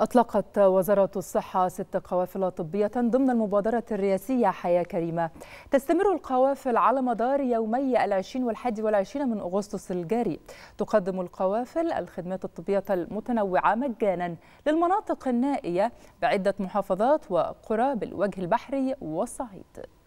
أطلقت وزارة الصحة ست قوافل طبية ضمن المبادرة الرئاسية حياة كريمة تستمر القوافل على مدار يومي العشرين والحادي والعشرين من أغسطس الجاري تقدم القوافل الخدمات الطبية المتنوعة مجانا للمناطق النائية بعدة محافظات وقرى بالوجه البحري والصعيد